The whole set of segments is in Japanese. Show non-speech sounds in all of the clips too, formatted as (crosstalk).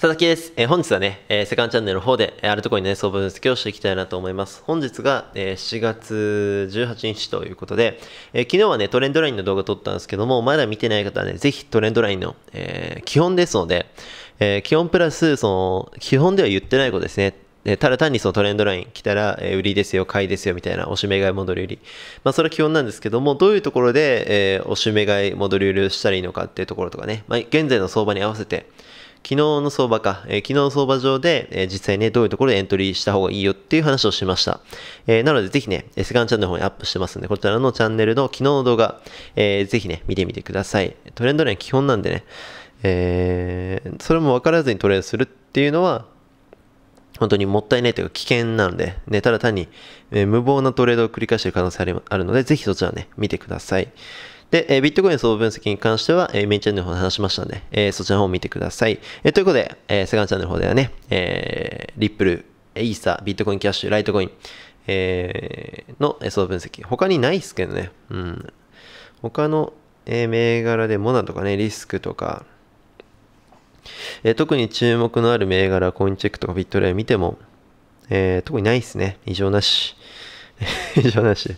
佐々木です。えー、本日はね、えー、セカンドチャンネルの方で、えー、あるところにね、総分析をしていきたいなと思います。本日が、えー、7月18日ということで、えー、昨日はね、トレンドラインの動画撮ったんですけども、まだ見てない方はね、ぜひトレンドラインの、えー、基本ですので、えー、基本プラス、その、基本では言ってないことですね。えただ単にそのトレンドライン来たら、え売りですよ、買いですよみたいな、押し目買い戻り売り。まあ、それは基本なんですけども、どういうところで、えー、押し目買い戻り売りをしたらいいのかっていうところとかね、まあ、現在の相場に合わせて、昨日の相場か、えー、昨日の相場上で、えー、実際ね、どういうところでエントリーした方がいいよっていう話をしました。えー、なのでぜひね、セカンドチャンネルの方にアップしてますんで、こちらのチャンネルの昨日の動画、えー、ぜひね、見てみてください。トレンドライン基本なんでね、えー、それも分からずにトレードするっていうのは、本当にもったいないというか危険なので、ね、ただ単に、えー、無謀なトレードを繰り返している可能性あるので、ぜひそちらね、見てください。で、えビットコイン総分析に関しては、えメインチャンネルの方で話しましたので、えそちらの方を見てください。えということで、えセカンドチャンネルの方ではね、えリップル、イーサ、ビットコインキャッシュ、ライトコイン、えの総分析。他にないですけどね。うん。他の、え銘柄でモナとかね、リスクとか、え特に注目のある銘柄、コインチェックとかビットレイ見ても、え特にないですね。異常なし。以上なし。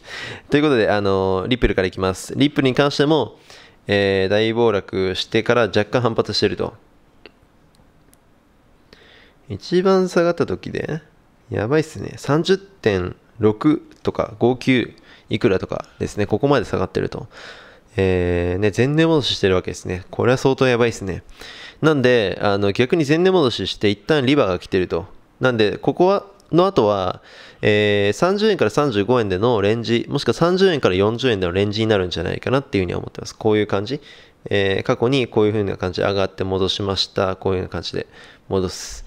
ということで、あの、リップルからいきます。リップルに関しても、えー、大暴落してから若干反発してると。一番下がった時で、やばいっすね。30.6とか59いくらとかですね。ここまで下がってると。えー、ね、前年戻ししてるわけですね。これは相当やばいっすね。なんで、あの逆に前年戻しして一旦リバーが来てると。なんで、ここはの後は、えー、30円から35円でのレンジ、もしくは30円から40円でのレンジになるんじゃないかなっていうふうには思ってます。こういう感じ。えー、過去にこういうふうな感じで上がって戻しました。こういうような感じで戻す。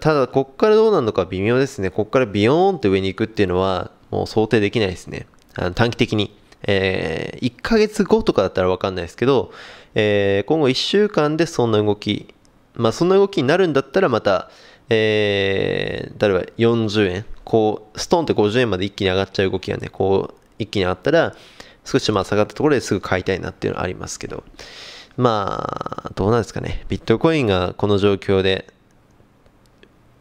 ただ、こっからどうなるのか微妙ですね。こっからビヨーンって上に行くっていうのは、もう想定できないですね。あの短期的に。えー、1ヶ月後とかだったらわかんないですけど、えー、今後1週間でそんな動き、まあそんな動きになるんだったらまた、えー、例えば40円、こう、ストーンって50円まで一気に上がっちゃう動きがね、こう、一気に上がったら、少しまあ下がったところですぐ買いたいなっていうのはありますけど、まあ、どうなんですかね。ビットコインがこの状況で、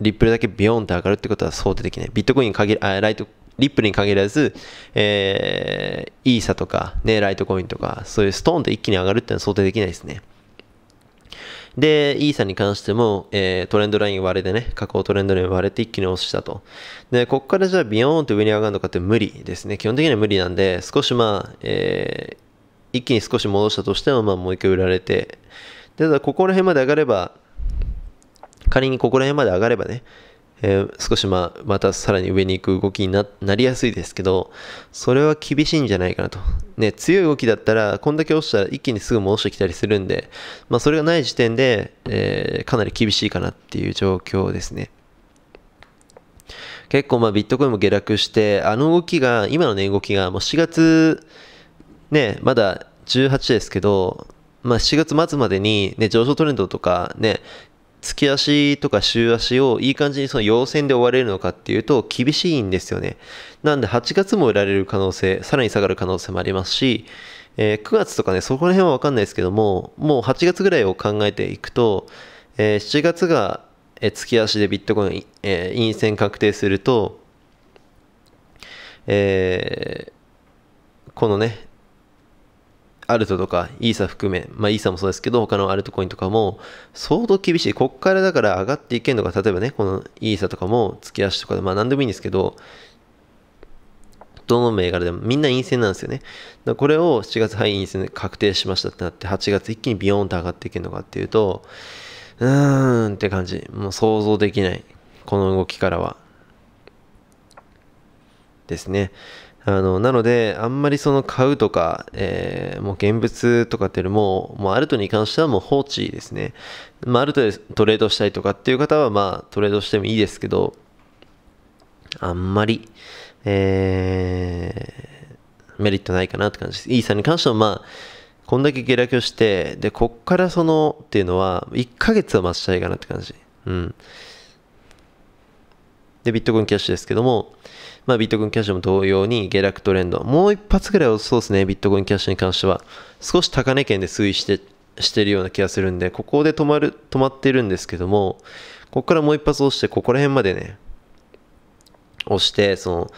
リップルだけビヨーンって上がるってことは想定できない。ビットコインに限ら、ライト、リップルに限らず、えー、イーサとか、ね、ライトコインとか、そういうストーンって一気に上がるってのは想定できないですね。で、イーサに関しても、えー、トレンドライン割れでね、下降トレンドライン割れて一気に押したと。で、こっからじゃあビヨーンと上に上がるのかって無理ですね。基本的には無理なんで、少しまあ、えー、一気に少し戻したとしても、まあもう一回売られて、でただここら辺まで上がれば、仮にここら辺まで上がればね、えー、少しままたさらに上に行く動きになりやすいですけどそれは厳しいんじゃないかなと、ね、強い動きだったらこんだけ落ちたら一気にすぐ戻してきたりするんで、まあ、それがない時点で、えー、かなり厳しいかなっていう状況ですね結構まあビットコインも下落してあの動きが今のね、動きがもう4月ねまだ18ですけどまあ、7月末までに、ね、上昇トレンドとか、ね、月足とか週足をいい感じにその陽線で終われるのかっていうと厳しいんですよね。なんで8月も売られる可能性、さらに下がる可能性もありますし、えー、9月とかね、そこら辺はわかんないですけども、もう8月ぐらいを考えていくと、えー、7月が、え月足でビットコイン、えー、陰線確定すると、えー、このね、アルトとかイーサ含め、まあイーサもそうですけど、他のアルトコインとかも相当厳しい。こっからだから上がっていけるのが、例えばね、このイーサとかも月足とかで、まあ何でもいいんですけど、どの銘柄でもみんな陰線なんですよね。だこれを7月、はい、陰線で確定しましたってなって、8月一気にビヨーンと上がっていけるのかっていうと、うーんって感じ。もう想像できない。この動きからは。ですね。あの、なので、あんまりその買うとか、えー、もう現物とかっていうのも、もうアルトに関してはもう放置ですね。まあ、アルトでトレードしたいとかっていう方は、まあ、トレードしてもいいですけど、あんまり、えー、メリットないかなって感じです。イーサに関しては、まあ、こんだけ下落して、で、こっからその、っていうのは、1ヶ月は待ちたいかなって感じ。うん。で、ビットコインキャッシュですけども、まあ、ビットコインキャッシュも同様に下落トレンド。もう一発ぐらい落そうですね、ビットコインキャッシュに関しては。少し高値圏で推移して、してるような気がするんで、ここで止まる、止まってるんですけども、ここからもう一発押して、ここら辺までね、押して、その、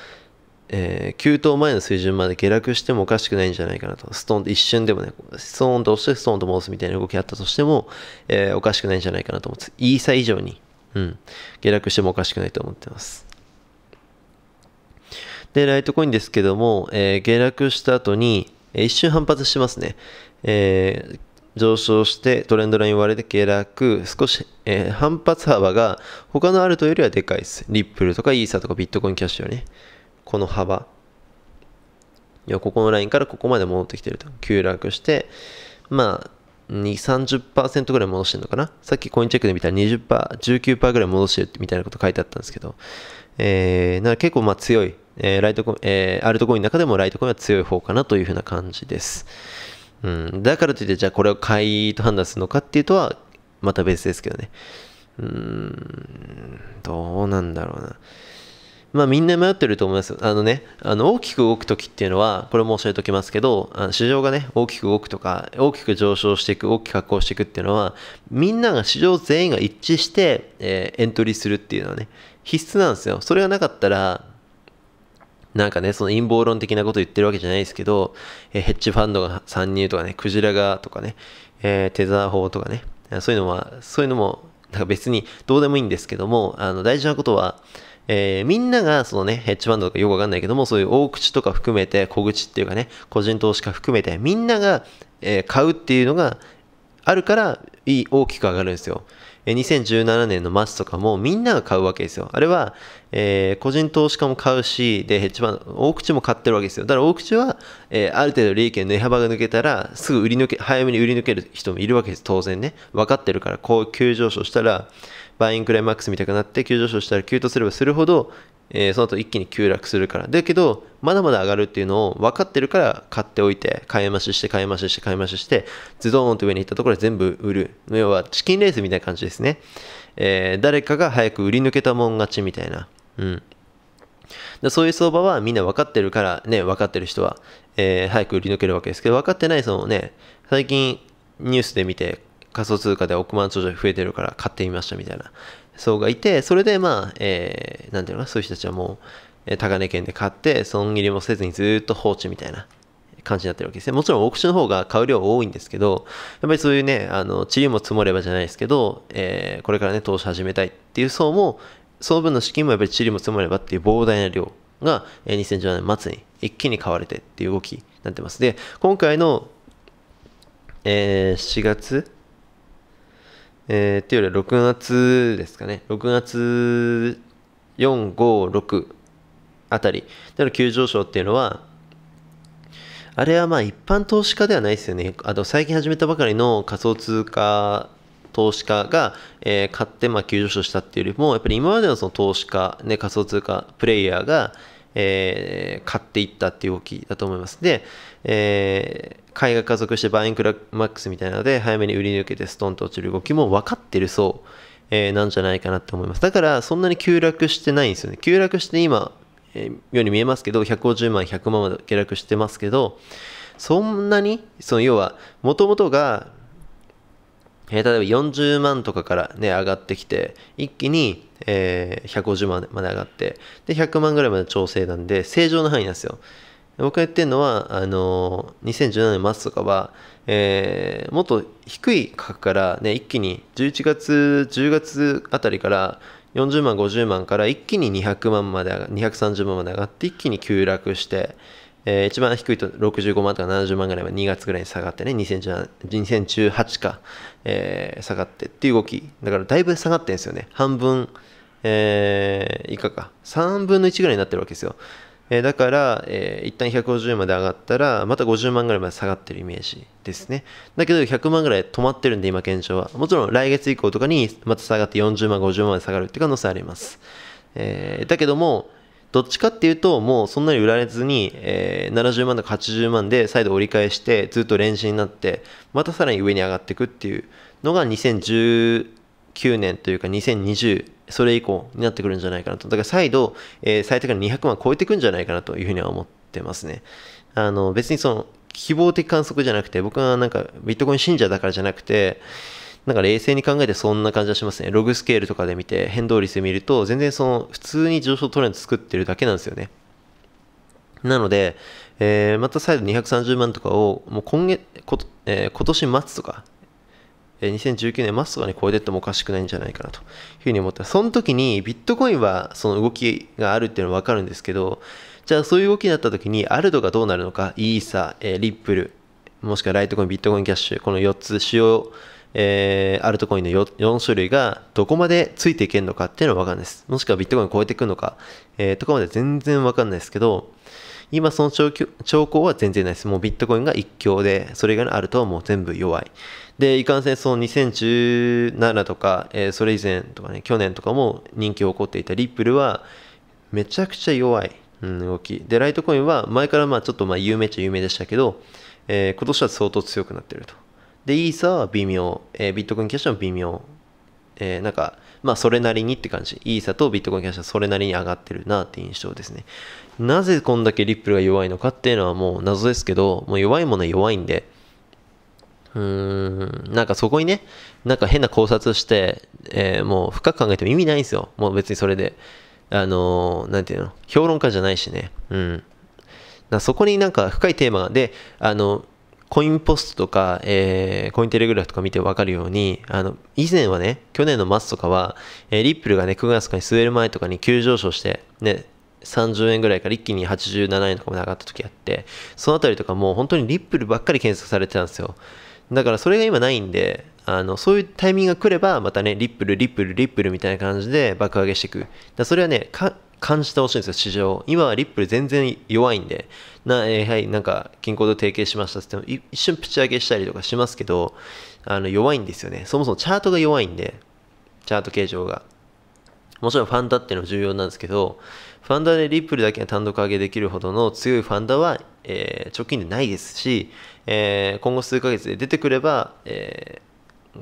えー、給前の水準まで下落してもおかしくないんじゃないかなと。ストーンと一瞬でもね、ストーンと押してストーンと戻すみたいな動きあったとしても、えー、おかしくないんじゃないかなと思って、イーサ以上にうん、下落してもおかしくないと思ってます。で、ライトコインですけども、えー、下落した後に、えー、一瞬反発してますね。えー、上昇してトレンドライン割れて下落、少し、えー、反発幅が他のアルトよりはでかいです。リップルとかイーサーとかビットコインキャッシュよね。この幅。いや、ここのラインからここまで戻ってきてると。急落して、まあ、2セ3 0ぐらい戻してるのかなさっきコインチェックで見たら20%、19%ぐらい戻してるみたいなこと書いてあったんですけど、えー、な結構まあ強い、えー、ライトコイン、えー、アルトコインの中でもライトコインは強い方かなというふうな感じです。うん、だからといって、じゃあこれを買いと判断するのかっていうとは、また別ですけどね。うん、どうなんだろうな。まあ、みんな迷ってると思います。あのね、あの大きく動く時っていうのは、これも教えておきますけど、あの市場がね、大きく動くとか、大きく上昇していく、大きく下降していくっていうのは、みんなが市場全員が一致して、えー、エントリーするっていうのはね、必須なんですよ。それがなかったら、なんかね、その陰謀論的なこと言ってるわけじゃないですけど、えー、ヘッジファンドが参入とかね、クジラがとかね、えー、テザー法とかね、そういうのは、そういうのも、なんか別にどうでもいいんですけども、あの大事なことは、えー、みんなが、そのね、ヘッジファンドとかよくわかんないけども、そういう大口とか含めて、小口っていうかね、個人投資家含めて、みんなが、えー、買うっていうのがあるから、いい、大きく上がるんですよ。2017年の末とかもみんなが買うわけですよ。あれは、えー、個人投資家も買うし、で、ヘッジファンド、大口も買ってるわけですよ。だから大口は、えー、ある程度利益の値幅が抜けたら、すぐ売り抜け、早めに売り抜ける人もいるわけです。当然ね。分かってるから、こう急上昇したら、バインクライマックスみたいになって急上昇したら急騰すればするほど、えー、その後一気に急落するからだけどまだまだ上がるっていうのを分かってるから買っておいて買い増しして買い増しして買い増ししてズドーンと上に行ったところで全部売る要はチキンレースみたいな感じですね、えー、誰かが早く売り抜けたもん勝ちみたいなうんでそういう相場はみんな分かってるからね、分かってる人は、えー、早く売り抜けるわけですけど、分かってないそのね、最近ニュースで見て、仮想通貨で億万長者増えてるから買ってみましたみたいな層がいて、それでまあ、えー、なんていうのかな、そういう人たちはもう、高値圏で買って、損切りもせずにずっと放置みたいな感じになってるわけですね。もちろんオークションの方が買う量多いんですけど、やっぱりそういうね、あの、地理も積もればじゃないですけど、えー、これからね、投資始めたいっていう層も、その分の資金もやっぱり地理も積もればっていう膨大な量が、えー、2017年末に一気に買われてっていう動きになってます。で、今回の、えー、4月えー、っていうよりは6月ですかね、6月4、5、6あたりでの急上昇っていうのは、あれはまあ一般投資家ではないですよね。あと最近始めたばかりの仮想通貨投資家が、えー、買ってま急上昇したっていうよりも、やっぱり今までのその投資家、ね、仮想通貨プレイヤーが、えー、買っていったっていう動きだと思います。で、えー、買いが加速してバインクラマックスみたいなので、早めに売り抜けてストンと落ちる動きも分かってるそう、えー、なんじゃないかなと思います。だから、そんなに急落してないんですよね。急落して今、えー、ように見えますけど、150万、100万まで下落してますけど、そんなに、その要は、もともとがえー、例えば40万とかからね、上がってきて、一気に、えー、150万まで上がって、で、100万ぐらいまで調整なんで、正常な範囲なんですよ。僕が言ってるのは、あのー、2017年末とかは、えー、もっと低い価格からね、一気に11月、10月あたりから40万、50万から一気に200万まで上が、230万まで上がって、一気に急落して、えー、一番低いと65万とか70万ぐらいは2月ぐらいに下がってね、2018か、えー、下がってっていう動き。だからだいぶ下がってるんですよね。半分、えー、以下か。3分の1ぐらいになってるわけですよ。えー、だから、えー、一旦150まで上がったら、また50万ぐらいまで下がってるイメージですね。だけど100万ぐらい止まってるんで、今現状は。もちろん来月以降とかにまた下がって40万、50万まで下がるって可能性あります。えー、だけども、どっちかっていうと、もうそんなに売られずに、えー、70万とか80万で再度折り返して、ずっとレンジになって、またさらに上に上がっていくっていうのが2019年というか2020、それ以降になってくるんじゃないかなと。だから再度、えー、最低から200万超えていくんじゃないかなというふうには思ってますね。あの、別にその、希望的観測じゃなくて、僕はなんかビットコイン信者だからじゃなくて、なんか冷静に考えてそんな感じはしますね。ログスケールとかで見て変動率で見ると全然その普通に上昇トレンド作ってるだけなんですよね。なので、えー、また再度230万とかをもう今月こ、えー、今年末とか、えー、2019年末とかに超えてってもおかしくないんじゃないかなというふうに思った。その時にビットコインはその動きがあるっていうのはわかるんですけど、じゃあそういう動きになった時にアルドがどうなるのか、イーサ、えー、リップル、もしくはライトコイン、ビットコインキャッシュ、この4つ主要えー、アルトコインの 4, 4種類がどこまでついていけるのかっていうのは分かんないです。もしくはビットコインを超えていくのか、えー、とかまで全然分かんないですけど、今その兆候は全然ないです。もうビットコインが一強で、それ以外のアルトはもう全部弱い。で、いかんせんその2017とか、えー、それ以前とかね、去年とかも人気を起こっていたリップルは、めちゃくちゃ弱い、うん、動き。で、ライトコインは前からまあちょっとまあ有名っちゃ有名でしたけど、えー、今年は相当強くなってると。で、イーサーは微妙、えー、ビットコインキャッシュも微妙、えー、なんか、まあ、それなりにって感じ。イーサとビットコインキャッシュはそれなりに上がってるなって印象ですね。なぜこんだけリップルが弱いのかっていうのはもう謎ですけど、もう弱いものは弱いんで、うーん、なんかそこにね、なんか変な考察して、えー、もう深く考えても意味ないんですよ。もう別にそれで。あのー、なんていうの、評論家じゃないしね。うん。そこになんか深いテーマで、あのコインポストとか、えー、コインテレグラフとか見てわかるように、あの、以前はね、去年の末とかは、えー、リップルがね、9月かに据える前とかに急上昇して、ね、30円ぐらいから一気に87円とかまで上がった時あって、そのあたりとかもう本当にリップルばっかり検索されてたんですよ。だからそれが今ないんで、あの、そういうタイミングが来れば、またね、リップル、リップル、リップルみたいな感じで爆上げしていく。だそれはね、か感じてほしいんですよ、市場。今はリップル全然弱いんで、な、えー、はい、なんか、銀行と提携しましたって言っても、一瞬プチ上げしたりとかしますけど、あの、弱いんですよね。そもそもチャートが弱いんで、チャート形状が。もちろんファンダっていうのは重要なんですけど、ファンダでリップルだけが単独上げできるほどの強いファンダは、えー、直近でないですし、えー、今後数ヶ月で出てくれば、えー、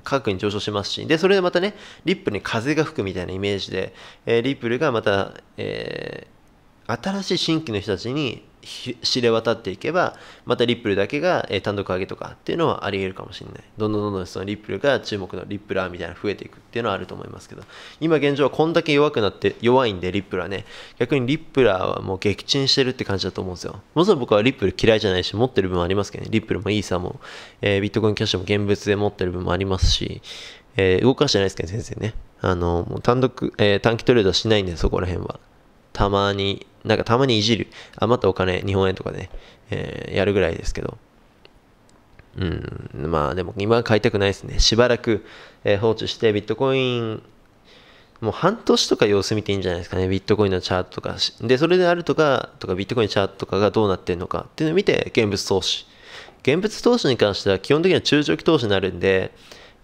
価格に上昇しますし、で、それでまたね、リップに風が吹くみたいなイメージで、えー、リップルがまた、えー、新しい新規の人たちに知れ渡っていけばまたリップルだけが、え単独上げとかっていうのはありえるかもしれないどんどんどんどんそのリップルが注目のリップラーみたいな増えていくっていうのはあると思いますけど今現状はこんだけ弱くなって弱いんでリップルはね逆にリップラーはもう撃沈してるって感じだと思うんですよもちろん僕はリップル嫌いじゃないし持ってる分ありますけどねリップルもイーサも、えー、ビットコインキャッシュも現物で持ってる分もありますしえー、動かしてないですけど、先生ね。あの、もう単独、えー、短期トレードはしないんで、そこら辺は。たまに、なんかたまにいじる。余ったお金、日本円とかで、ね、えー、やるぐらいですけど。うん、まあでも今は買いたくないですね。しばらく、えー、放置してビットコイン、もう半年とか様子見ていいんじゃないですかね。ビットコインのチャートとか。で、それであるとか、とかビットコインチャートとかがどうなってるのかっていうのを見て、現物投資。現物投資に関しては基本的には中長期投資になるんで、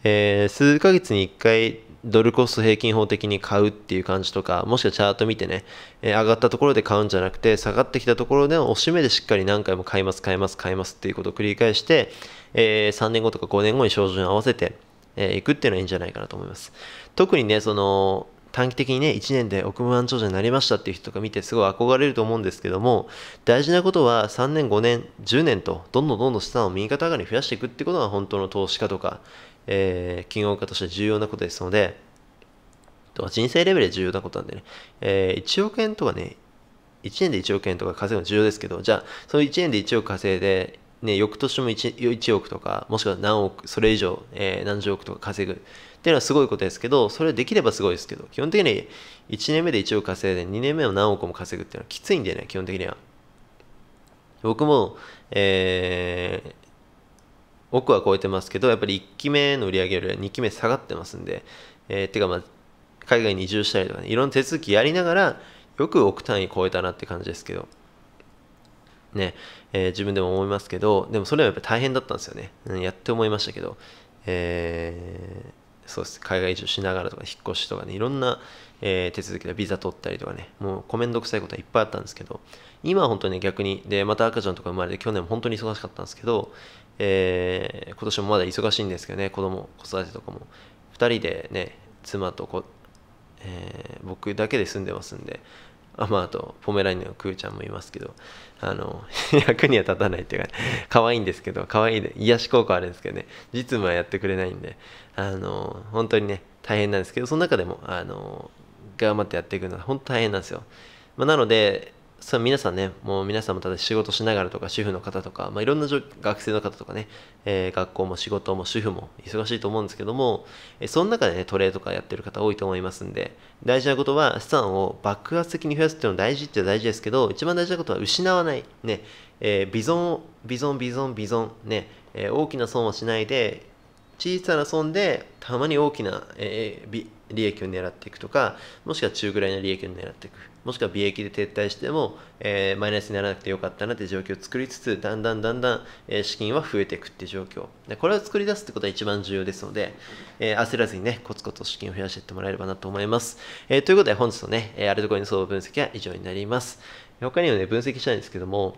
えー、数ヶ月に1回ドルコスト平均法的に買うっていう感じとか、もしくはチャート見てね、えー、上がったところで買うんじゃなくて、下がってきたところでの押し目でしっかり何回も買います、買います、買いますっていうことを繰り返して、えー、3年後とか5年後に照準合わせて、えー、いくっていうのはいいんじゃないかなと思います。特にね、その、短期的にね、1年で億万長者になりましたっていう人とか見てすごい憧れると思うんですけども、大事なことは3年、5年、10年と、どんどんどんどん資産を右肩上がりに増やしていくってことが本当の投資家とか、えー、起業家として重要なことですので、人生レベルで重要なことなんでね、えー、1億円とかね、1年で1億円とか稼ぐの重要ですけど、じゃあ、その1年で1億稼いで、ね、翌年も 1, 1億とか、もしくは何億、それ以上、えー、何十億とか稼ぐっていうのはすごいことですけど、それできればすごいですけど、基本的に1年目で1億稼いで、2年目を何億も稼ぐっていうのはきついんでね、基本的には。僕も、えー、億は超えてますけど、やっぱり1期目の売り上げよりは2期目下がってますんで、えー、てかまあ、海外に移住したりとかね、いろんな手続きやりながら、よく億単位超えたなって感じですけど、ね、えー、自分でも思いますけど、でもそれはやっぱ大変だったんですよね。うん、やって思いましたけど、えー、そうです。海外移住しながらとか、引っ越しとかね、いろんな、えー、手続きでビザ取ったりとかね、もうコメント臭いことはいっぱいあったんですけど、今は本当に、ね、逆に、で、また赤ちゃんとか生まれて、去年も本当に忙しかったんですけど、えー、今年もまだ忙しいんですけどね子供子育てとかも2人でね妻とえー、僕だけで住んでますんであまあ、あとポメラニアのクーちゃんもいますけどあの (laughs) 役には立たないっていうか可愛いんですけど可愛いで癒し効果あるんですけどね実務はやってくれないんであの本当にね大変なんですけどその中でもあの頑張ってやっていくのは本当大変なんですよ、まあ、なのでさあ皆さんね、もう皆さんもただ仕事しながらとか、主婦の方とか、まあ、いろんな学生の方とかね、えー、学校も仕事も主婦も忙しいと思うんですけども、えー、その中でね、トレーとかやってる方多いと思いますんで、大事なことは資産を爆発的に増やすっていうのは大事って大事ですけど、一番大事なことは失わない。ね、えー、微存、ン存、微存、ン、ビン、ビン、ね、えー、大きな損はしないで、小さな損でたまに大きな、えー、利益を狙っていくとか、もしくは中ぐらいの利益を狙っていく。もしくは利益で撤退しても、えー、マイナスにならなくてよかったなって状況を作りつつだんだんだんだん、え資金は増えていくっていう状況でこれを作り出すってことが一番重要ですので、えー、焦らずにねコツコツ資金を増やしていってもらえればなと思います、えー、ということで本日のね、えアルトコインの相場分析は以上になります他にもね分析したいんですけども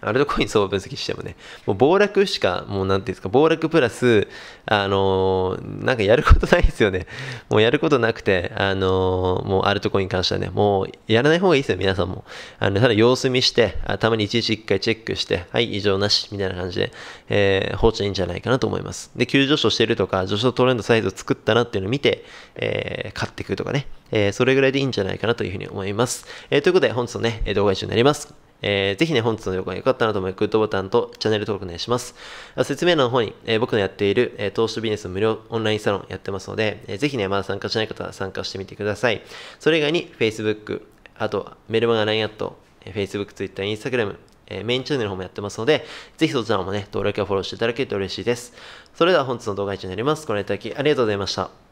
アルトコイン総分析してもね、もう暴落しか、もうなんていうんですか、暴落プラス、あのー、なんかやることないですよね。もうやることなくて、あのー、もうアルトコインに関してはね、もうやらない方がいいですよ、皆さんも。あの、ただ様子見して、あたまにいちいち一回チェックして、はい、異常なし、みたいな感じで、えー、放置いいんじゃないかなと思います。で、急上昇してるとか、上昇トレンドサイズを作ったなっていうのを見て、えー、買っていくとかね、えー、それぐらいでいいんじゃないかなというふうに思います。えー、ということで、本日のね、動画以上になります。えー、ぜひね、本日の動画が良かったなと思い、グッドボタンとチャンネル登録お願いします。説明欄の方に、えー、僕のやっている、えー、投資ビジネスの無料オンラインサロンやってますので、えー、ぜひね、まだ参加しない方は参加してみてください。それ以外に Facebook、あとメルマガ LINE アット、え Facebook、Twitter、Instagram、えー、メインチャンネルの方もやってますので、ぜひそちらもね、登録やフォローしていただけると嬉しいです。それでは本日の動画以上になります。ご覧いただきありがとうございました。